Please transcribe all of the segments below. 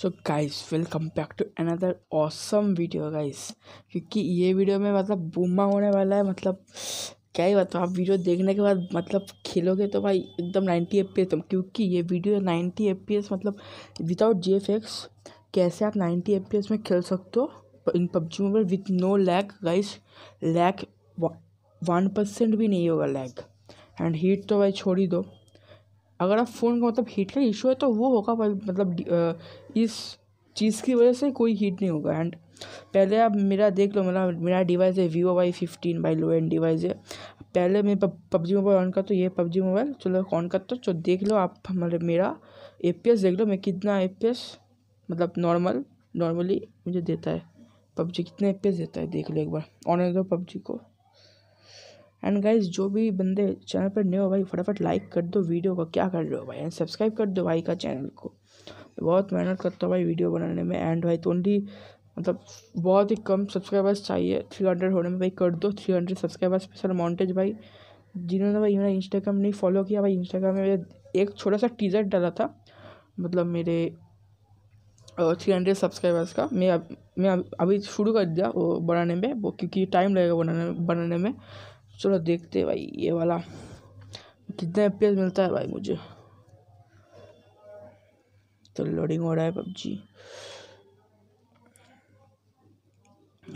So guys welcome back to another awesome video guys क्योंकि ये video में मतलब बूमा होने वाला है मतलब क्या ही बात आप वीडियो देखने के बाद मतलब खेलोगे तो भाई एकदम नाइन्टी एफ पी एस क्योंकि ये video ninety F P S मतलब विदाउट जी एफ एक्स कैसे आप नाइन्टी एफ पी एस में खेल सकते हो in PUBG mobile with no lag guys lag one percent भी नहीं होगा लैग एंड हीट तो भाई छोड़ ही दो अगर आप फ़ोन का मतलब हीट का इशू है तो वो होगा मतलब इस चीज़ की वजह से कोई हीट नहीं होगा एंड पहले आप मेरा देख लो मतलब मेरा डिवाइस है Vivo Y fifteen by low end device है पहले मैं पबजी मोबाइल ऑन करता तो ये पबजी मोबाइल चलो ऑन करता तो देख लो आप मतलब मेरा ए देख लो मैं कितना ए मतलब नॉर्मल नॉर्मली मुझे देता है पबजी कितने ए देता है देख लो एक बार ऑन कर दो पबजी को एंड गाइज जो भी बंदे चैनल पर नए हो भाई फटाफट लाइक कर दो वीडियो को क्या कर रहे हो भाई एंड सब्सक्राइब कर दो भाई का चैनल को बहुत मेहनत करता हूँ भाई वीडियो बनाने में एंड भाई ओनली मतलब बहुत ही कम सब्सक्राइबर्स चाहिए थ्री हंड्रेड होने में भाई कर दो three hundred subscribers special montage भाई जिन्होंने तो भाई मेरा इंस्टाग्राम नहीं फॉलो किया भाई इंस्टाग्राम में एक छोटा सा टीजर डाला था मतलब मेरे थ्री हंड्रेड सब्सक्राइबर्स का मैं अब मैं अभी शुरू कर दिया वो बनाने में वो क्योंकि टाइम लगेगा बनाने बनाने में चलो देखते हैं भाई ये वाला कितना एफ मिलता है भाई मुझे तो लोडिंग हो रहा है पबजी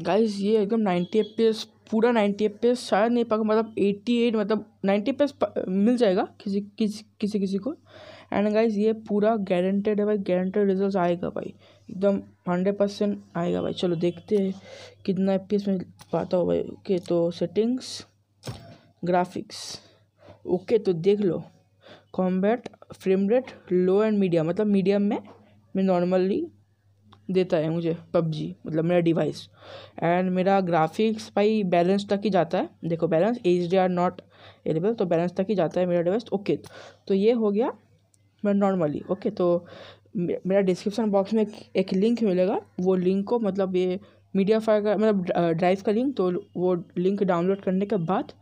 गाइस ये एकदम नाइन्टी एफ पूरा नाइन्टी एफ पी शायद नहीं पकड़ मतलब एट्टी एट मतलब नाइन्टी एफ मिल जाएगा किसी किसी किसी किसी को एंड गाइस ये पूरा गारंटेड है भाई गारंटेड रिजल्ट आएगा भाई एकदम हंड्रेड परसेंट आएगा भाई चलो देखते हैं कितना एफ पी में पाता हो भाई ओके तो सेटिंग्स ग्राफिक्स ओके तो देख लो combat frame rate low and medium मतलब मीडियम में मैं नॉर्मली देता है मुझे पबजी मतलब मेरा डिवाइस एंड मेरा ग्राफिक्स भाई बैलेंस तक ही जाता है देखो balance H D R not available तो बैलेंस तक ही जाता है मेरा डिवाइस ओके okay. तो ये हो गया मैं नॉर्मली ओके okay, तो मेरा डिस्क्रिप्शन बॉक्स में एक, एक लिंक मिलेगा वो लिंक को मतलब ये मीडिया फायर का मतलब ड्राइव का लिंक तो वो लिंक डाउनलोड करने के बाद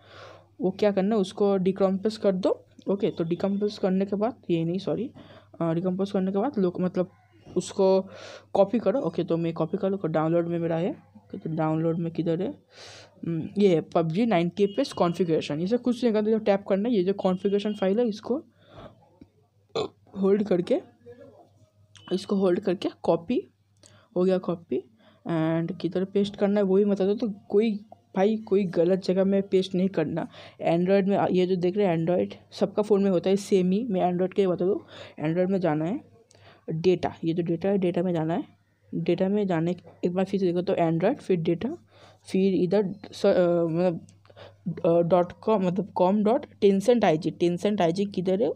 वो क्या करना है उसको डिकम्पोज कर दो ओके तो डिकम्पोज करने के बाद ये नहीं सॉरी डिकम्पोज करने के बाद लोग मतलब उसको कॉपी करो ओके तो मैं कॉपी कर लो तो डाउनलोड में मेरा है ओके तो डाउनलोड में किधर है ये है पबजी नाइन के पेस कॉन्फ़िगरेशन इसे कुछ नहीं करते जो टैप करना है ये जो कॉन्फ़िगरेशन फाइल है इसको होल्ड करके इसको होल्ड करके कॉपी हो गया कॉपी एंड किधर पेस्ट करना है वही बता दो तो कोई भाई कोई गलत जगह में पेस्ट नहीं करना एंड्रॉयड में ये जो देख रहे हैं एंड्रॉयड सबका फ़ोन में होता है सेम ही मैं एंड्रॉयड के बता दूँ एंड्रॉयड में जाना है डेटा ये जो डेटा है डेटा में जाना है डेटा में जाने एक बार फिर से देखो तो एंड्रॉयड फिर डेटा फिर इधर मतलब डॉट कॉम मतलब com dot Tencent I G Tencent I G किधर है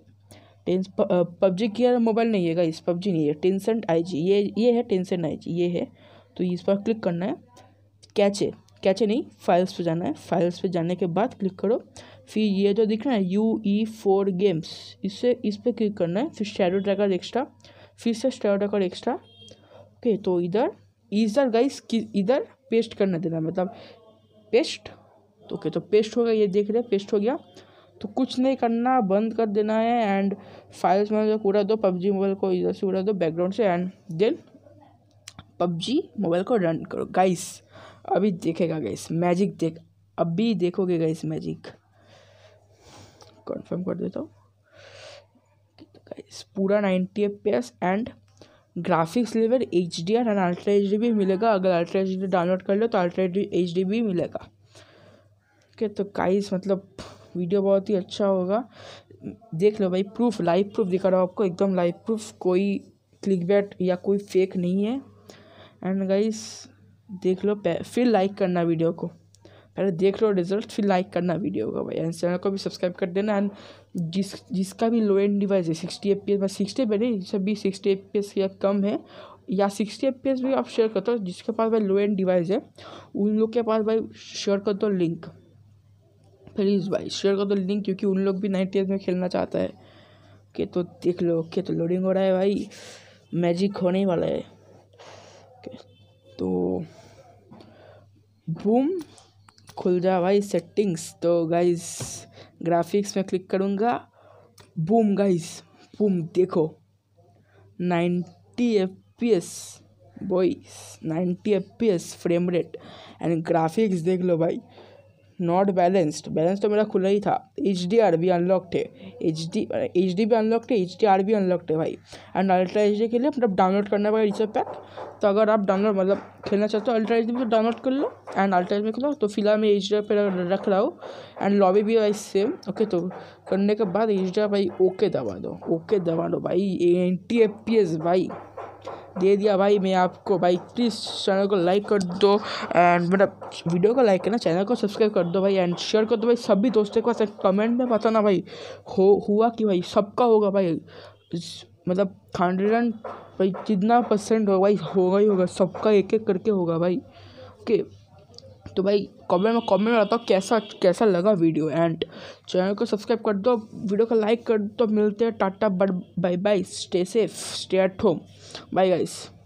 टेंस पबजी किया मोबाइल नहीं है इस पबजी नहीं है टेंसेंट आई जी ये ये है टेंसेंट आई जी ये है तो इस पर क्लिक करना है कैचे कैचे नहीं फाइल्स पे जाना है फाइल्स पे जाने के बाद क्लिक करो फिर ये जो दिख रहा है यू ई फोर गेम्स इससे इस पर क्लिक करना है फिर शेडो ट्रैकर एक्स्ट्रा फिर से शेडो ट्रैकर एक्स्ट्रा ओके तो इधर इधर गाइस इधर पेस्ट करना देना मतलब पेस्ट तो ओके तो पेस्ट हो गया ये देख रहे पेस्ट हो गया तो कुछ नहीं करना बंद कर देना है एंड फाइल्स में जो उड़ा दो पबजी मोबाइल को इधर से उड़ा दो बैकग्राउंड से एंड देन पबजी मोबाइल को रन करो गाइस अभी देखेगा गैस मैजिक देख अभी देखोगे गैस मैजिक कंफर्म कर देता हूँ गैस पूरा ninety F P S and graphics level H D R and ultra H D भी मिलेगा अगर अल्ट्रा एच डी डाउनलोड कर लो तो अल्ट्रा एच डी भी मिलेगा ओके तो गाइस मतलब वीडियो बहुत ही अच्छा होगा देख लो भाई प्रूफ लाइव प्रूफ दिखा रहा हूँ आपको एकदम लाइव प्रूफ कोई क्लिक बैट या कोई फेक नहीं है एंड गाइस देख लो फिर लाइक करना वीडियो को पहले देख लो रिजल्ट फिर लाइक करना वीडियो का भाई एंड चैनल को भी सब्सक्राइब कर देना एंड जिस जिसका भी लो एंड डिवाइस है sixty F P S sixty पे नहीं जिससे भी सिक्सटी एफ पी एस या कम है या सिक्सटी एफ पी एस भी आप शेयर कर दो जिसके पास भाई लो एंड डिवाइस है उन लोग के पास भाई शेयर कर दो लिंक प्लीज़ भाई शेयर कर दो लिंक क्योंकि उन लोग भी नाइन्टी एफ में खेलना चाहता है के तो देख लो के तो लोडिंग हो रहा है भाई मैजिक होने वाला है तो बूम खुल जा भाई सेटिंग्स तो गाइस ग्राफिक्स में क्लिक करूँगा बूम गाइस बूम देखो ninety F P S boys ninety F P S frame rate and graphics देख लो भाई नॉट बैलेंस्ड बैलेंस तो मेरा खुला ही था एच डी आर भी अनलॉक है एच डी एच डी भी अनलॉक है एच डी आर भी अनलॉकड है भाई एंड अल्ट्रा एच डी के लिए मतलब डाउनलोड करना पड़ेगा रिसर्व पैक तो अगर आप डाउनलोड मतलब खेलना चाहते हो अल्ट्रा एच डी भी डाउनलोड कर लो एंड अल्ट्रा एच में खेलो तो फिलहाल मैं एच डी आर पर रख रहा हूँ एंड लॉबी भी भाई सेम ओके तो करने के बाद एच डी आर भाई ओके दबा दो ओके दबा दो भाई N T F P S भाई दे दिया भाई मैं आपको भाई प्लीज़ चैनल को लाइक कर दो एंड मतलब वीडियो को लाइक करना चैनल को सब्सक्राइब कर दो भाई एंड शेयर कर दो भाई सभी दोस्तों के पास कमेंट में बताना भाई हो हुआ कि भाई सबका होगा भाई मतलब हंड्रेड एंड भाई जितना परसेंट होगा भाई होगा ही होगा सबका एक एक करके होगा भाई ओके तो भाई कमेंट में कमेंट में बताओ कैसा कैसा लगा वीडियो एंड चैनल को सब्सक्राइब कर दो वीडियो को लाइक कर दो मिलते हैं tata but bye bye stay safe stay at home bye guys